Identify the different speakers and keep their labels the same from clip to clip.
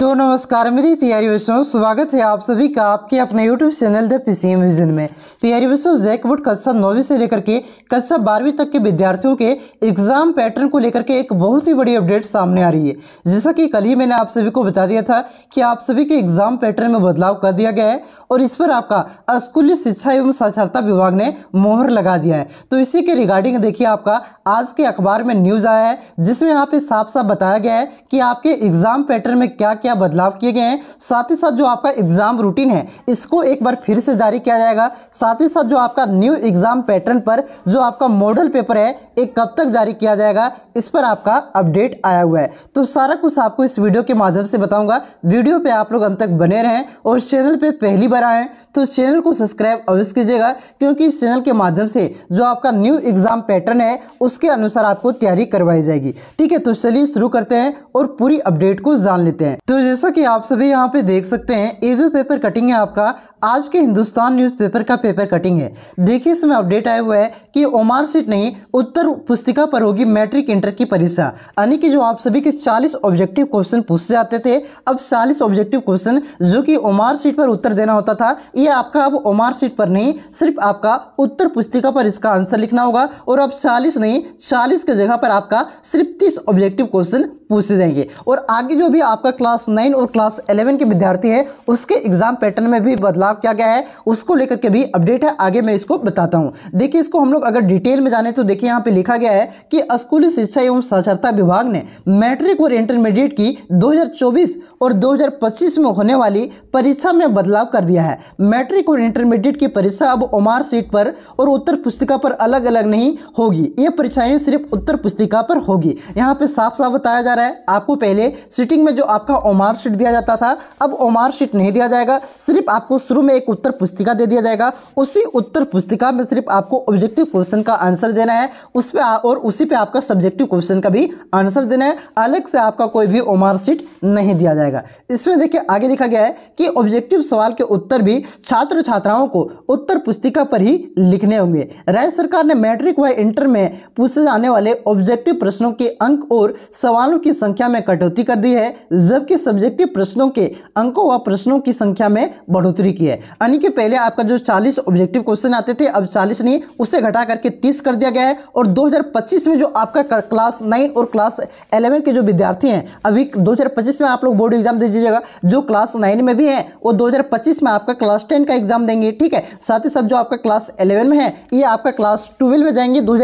Speaker 1: तो नमस्कार मेरी प्यारी बच्चों स्वागत है आप सभी का आपके अपने YouTube channel the PCM vision में प्यारी बच्चों जैकवुड कक्षा नौवीं से लेकर के कक्षा बारहवीं तक के विद्यार्थियों के एग्जाम पैटर्न को लेकर के एक बहुत ही बड़ी अपडेट सामने आ रही है जैसा कि कल ही मैंने आप सभी को बता दिया था कि आप सभी के एग्जाम पैटर्न में बदलाव कर दिया गया है और इस पर आपका स्कूली शिक्षा एवं साक्षरता विभाग ने मोहर लगा दिया है तो इसी के रिगार्डिंग देखिए आपका आज के अखबार में न्यूज़ आया है जिसमें यहाँ पे साफ साफ बताया गया है कि आपके एग्जाम पैटर्न में क्या क्या क्या बदलाव किए गए हैं साथ ही साथ जो आपका एग्ज़ाम रूटीन है इसको एक बार फिर से जारी किया जाएगा साथ ही साथ जो आपका न्यू एग्ज़ाम पैटर्न पर जो आपका मॉडल पेपर है एक कब तक जारी किया जाएगा इस पर आपका अपडेट आया हुआ है तो सारा कुछ आपको इस वीडियो के माध्यम से बताऊंगा वीडियो पे आप लोग अंत तक बने रहें और चैनल पे पहली बार आएँ तो चैनल को सब्सक्राइब अवश्य कीजिएगा क्योंकि इस चैनल के माध्यम से जो आपका न्यू एग्ज़ाम पैटर्न है उसके अनुसार आपको तैयारी करवाई जाएगी ठीक है तो चलिए शुरू करते हैं और पूरी अपडेट को जान लेते हैं तो जैसा कि आप सभी यहाँ पे देख सकते हैं ये जो पेपर कटिंग है आपका आज के हिंदुस्तान न्यूज़पेपर का पेपर कटिंग है देखिए इसमें अपडेट आया हुआ है कि ओमार सीट नहीं उत्तर पुस्तिका पर होगी मैट्रिक इंटर की परीक्षा यानी कि जो आप सभी के 40 ऑब्जेक्टिव क्वेश्चन पूछे जाते थे अब 40 ऑब्जेक्टिव क्वेश्चन जो कि ओमार सीट पर उत्तर देना होता था ये आपका अब ओमार सीट पर नहीं सिर्फ आपका उत्तर पुस्तिका पर इसका आंसर लिखना होगा और अब चालीस नहीं चालीस के जगह पर आपका सिर्फ तीस ऑब्जेक्टिव क्वेश्चन पूछे जाएंगे और आगे जो भी आपका क्लास नाइन और क्लास इलेवन के विद्यार्थी है उसके एग्जाम पैटर्न में भी बदलाव बदलाव क्या गया है उसको लेकर के भी अपडेट है आगे मैं इसको बताता हूँ देखिए इसको हम लोग अगर डिटेल में जाने तो देखिए यहाँ पे लिखा गया है कि स्कूली शिक्षा एवं साक्षरता विभाग ने मैट्रिक और इंटरमीडिएट की दो और दो में होने वाली परीक्षा में बदलाव कर दिया है मैट्रिक और इंटरमीडिएट की परीक्षा अब ओमार सीट पर और उत्तर पुस्तिका पर अलग अलग नहीं होगी ये परीक्षाएं सिर्फ उत्तर पुस्तिका पर होगी यहाँ पे साफ साफ बताया जा रहा है आपको पहले सीटिंग में जो आपका ओमार सीट दिया जाता था अब ओमार सीट नहीं दिया जाएगा सिर्फ आपको शुरू शुरू में एक उत्तर पुस्तिका दे दिया जाएगा उसी उत्तर पुस्तिका में सिर्फ आपको ऑब्जेक्टिव क्वेश्चन का आंसर देना है उस पर और उसी पे आपका सब्जेक्टिव क्वेश्चन का भी आंसर देना है अलग से आपका कोई भी ओमार सीट नहीं दिया जाएगा इसमें देखिए आगे लिखा गया है कि ऑब्जेक्टिव सवाल के उत्तर भी छात्र छात्राओं को उत्तर पुस्तिका पर ही लिखने होंगे राज्य सरकार ने मैट्रिक व इंटर में पूछे जाने वाले ऑब्जेक्टिव प्रश्नों के अंक और सवालों की संख्या में कटौती कर दी है जबकि सब्जेक्टिव प्रश्नों के अंकों व प्रश्नों की संख्या में बढ़ोतरी की है यानी कि पहले आपका जो 40 ऑब्जेक्टिव क्वेश्चन आते थे अब 40 नहीं उसे घटा करके 30 कर दिया गया है और 2025 में जो आपका क्लास 9 और क्लास 11 के जो विद्यार्थी हैं अभी 2025 में आप लोग बोर्ड एग्जाम दे दीजिएगा जो क्लास नाइन में भी हैं वो दो में आपका क्लास टेन का एग्जाम देंगे ठीक है साथ ही साथ जो आपका क्लास एलेवन में है ये आपका क्लास ट्वेल्व में जाएंगे दो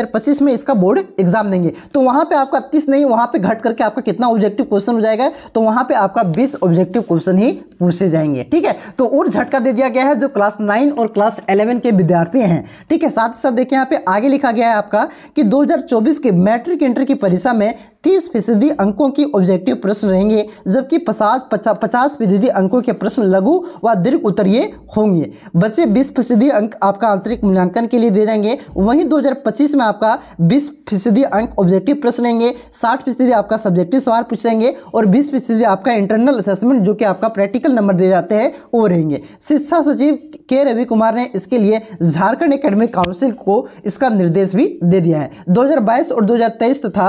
Speaker 1: में इसका बोर्ड एग्जाम देंगे तो वहाँ पर आपका तीस नहीं वहाँ पर घट करके आपका कितना ऑब्जेक्टिव क्वेश्चन हो जाएगा तो वहाँ पर आपका बीस ऑब्जेक्टिव क्वेश्चन ही पूछे जाएंगे ठीक है तो और झटका दे दिया गया है जो क्लास नाइन और क्लास इलेवन के विद्यार्थी हैं ठीक है साथ ही साथ देखिए यहाँ पे आगे लिखा गया है आपका कि 2024 के मैट्रिक इंटर की परीक्षा में तीस फीसदी अंकों की ऑब्जेक्टिव प्रश्न रहेंगे जबकि पचास पचास फीसदी अंकों के प्रश्न लघु व दीर्घ उत्तरीय होंगे बच्चे बीस फीसदी अंक आपका आंतरिक मूल्यांकन के लिए दे जाएंगे वहीं 2025 में आपका बीस फीसदी अंक ऑब्जेक्टिव प्रश्न रहेंगे साठ फीसदी आपका सब्जेक्टिव सवाल पूछेंगे और बीस फीसदी आपका इंटरनल असेसमेंट जो कि आपका प्रैक्टिकल नंबर दे जाते हैं वो रहेंगे शिक्षा सचिव के रवि कुमार ने इसके लिए झारखंड एकेडमिक काउंसिल को इसका निर्देश भी दे दिया है 2022 और 2023 तथा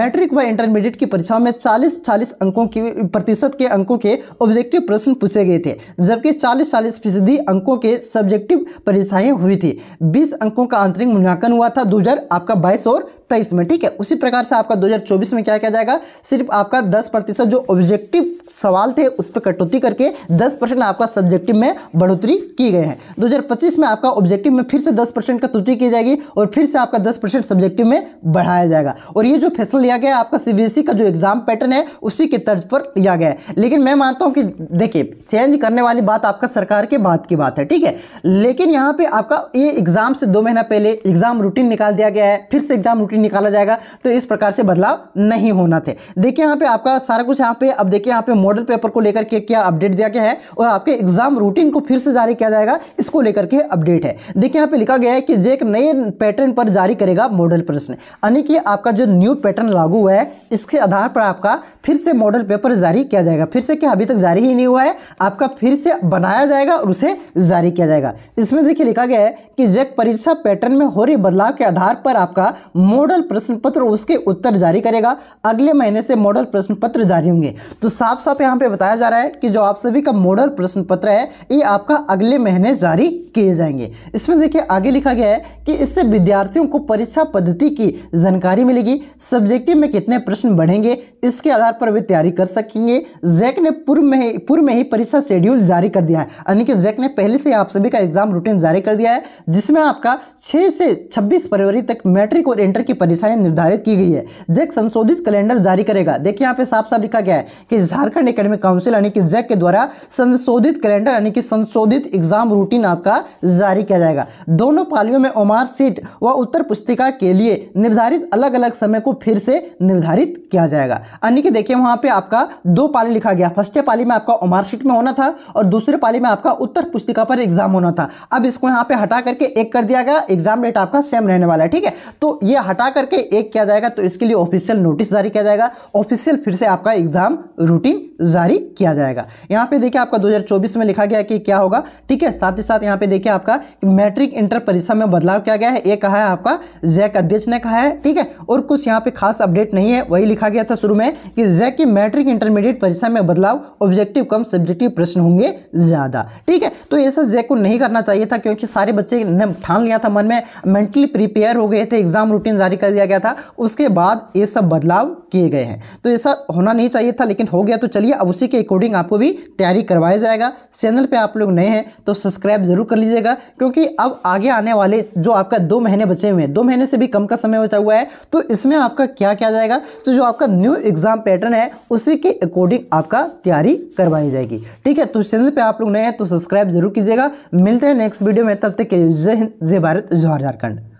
Speaker 1: मैट्रिक व इंटरमीडिएट की परीक्षाओं में 40-40 अंकों के प्रतिशत के अंकों के ऑब्जेक्टिव प्रश्न पूछे गए थे जबकि 40-40 फीसदी अंकों के सब्जेक्टिव परीक्षाएं हुई थी 20 अंकों का आंतरिक मूल्यांकन हुआ था दो आपका 22 और तेईस में ठीक है उसी प्रकार से आपका 2024 में क्या किया जाएगा सिर्फ आपका 10 प्रतिशत जो ऑब्जेक्टिव सवाल थे उस पर कटौती करके 10 परसेंट आपका सब्जेक्टिव में बढ़ोतरी की गई है 2025 में आपका ऑब्जेक्टिव में फिर से 10 परसेंट कटौती की जाएगी और फिर से आपका 10 परसेंट सब्जेक्टिव में बढ़ाया जाएगा और ये जो फैसला लिया गया आपका सी e का जो एग्जाम पैटर्न है उसी के तर्ज पर लिया गया है लेकिन मैं मानता हूँ कि देखिए चेंज करने वाली बात आपका सरकार के बाद की बात है ठीक है लेकिन यहाँ पर आपका ये एग्जाम से दो महीना पहले एग्जाम रूटीन निकाल दिया गया है फिर से एग्जाम रूटीन प्रिंट निकाला जाएगा तो इस प्रकार से बदलाव नहीं होना थे देखिए यहाँ पे आपका सारा कुछ यहाँ पे अब देखिए यहाँ पे मॉडल पेपर को लेकर के क्या अपडेट दिया गया है और आपके एग्जाम रूटीन को फिर से जारी किया जाएगा इसको लेकर के अपडेट है देखिए यहाँ पे लिखा गया है कि जे एक नए पैटर्न पर जारी करेगा मॉडल प्रश्न यानी कि आपका जो न्यू पैटर्न लागू हुआ है इसके आधार पर आपका फिर से मॉडल पेपर जारी किया जाएगा फिर से क्या अभी तक जारी ही नहीं हुआ है आपका फिर से बनाया जाएगा और उसे जारी किया जाएगा इसमें देखिए लिखा गया है कि जैक परीक्षा पैटर्न में हो रही बदलाव के आधार पर आपका मोड मॉडल प्रश्न पत्र उसके उत्तर जारी करेगा अगले महीने से मॉडल प्रश्न पत्र जारी होंगे तो साफ साफ यहाँ पे बताया जा रहा है कि जो आप सभी का मॉडल प्रश्न पत्र है ये आपका अगले महीने जारी किए जाएंगे इसमें देखिए आगे लिखा गया है कि इससे विद्यार्थियों को परीक्षा पद्धति की जानकारी मिलेगी सब्जेक्टिव में कितने प्रश्न बढ़ेंगे इसके आधार पर वे तैयारी कर सकेंगे जैक ने पूर्व में ही पूर्व में ही परीक्षा शेड्यूल जारी कर दिया है यानी कि जैक ने पहले से आप सभी का एग्जाम रूटीन जारी कर दिया है जिसमें आपका 6 से छब्बीस फरवरी तक मैट्रिक और इंटर की परीक्षाएं निर्धारित की गई है जैक संशोधित कैलेंडर जारी करेगा देखिए यहाँ पे साफ साफ लिखा गया है कि झारखंड अकेडमिक काउंसिल यानी कि जैक के द्वारा संशोधित कैलेंडर यानी कि संशोधित एग्जाम रूटीन आपका जारी किया जाएगा दोनों पालियों में ओमार सीट व उत्तर पुस्तिका के लिए निर्धारित अलग अलग समय को फिर से निर्धारित किया जाएगा यानी कि देखिए वहाँ पर आपका दो पाली लिखा गया फर्स्ट पाली में आपका ओमार सीट में होना था और दूसरे पाली में आपका उत्तर पुस्तिका पर एग्जाम होना था अब इसको यहाँ पे हटा करके एक कर दिया गया एग्जाम डेट आपका सेम रहने वाला है ठीक है तो ये हटा हटा करके एक किया जाएगा तो इसके लिए ऑफिशियल नोटिस जारी किया जाएगा ऑफिशियल फिर से आपका एग्जाम रूटीन जारी किया जाएगा यहाँ पे देखिए आपका 2024 में लिखा गया कि क्या होगा ठीक है साथ ही साथ यहाँ पे देखिए आपका मैट्रिक इंटर परीक्षा में बदलाव किया गया है ये कहा है आपका जैक अध्यक्ष ने कहा है ठीक है और कुछ यहाँ पे खास अपडेट नहीं है वही लिखा गया था शुरू में कि जैक की मैट्रिक इंटरमीडिएट परीक्षा में बदलाव ऑब्जेक्टिव कम सब्जेक्टिव प्रश्न होंगे ज़्यादा ठीक है तो ये सब जय को नहीं करना चाहिए था क्योंकि सारे बच्चे ने ठान लिया था मन में मेंटली प्रिपेयर हो गए थे एग्ज़ाम रूटीन जारी कर दिया गया था उसके बाद ये सब बदलाव किए गए हैं तो ऐसा होना नहीं चाहिए था लेकिन हो गया तो चलिए अब उसी के अकॉर्डिंग आपको भी तैयारी करवाया जाएगा चैनल पर आप लोग नए हैं तो सब्सक्राइब ज़रूर कर लीजिएगा क्योंकि अब आगे आने वाले जो आपका दो महीने बचे हुए हैं दो महीने से भी कम का समय बचा हुआ है तो इसमें आपका क्या क्या जाएगा तो जो आपका न्यू एग्ज़ाम पैटर्न है उसी के अकॉर्डिंग आपका तैयारी करवाई जाएगी ठीक है तो चैनल पर आप लोग नए हैं तो सब्सक्राइब ज़रूर कीजिएगा मिलते हैं नेक्स्ट वीडियो में तब तक के लिए जय हिंद जय भारत जोहर झारखंड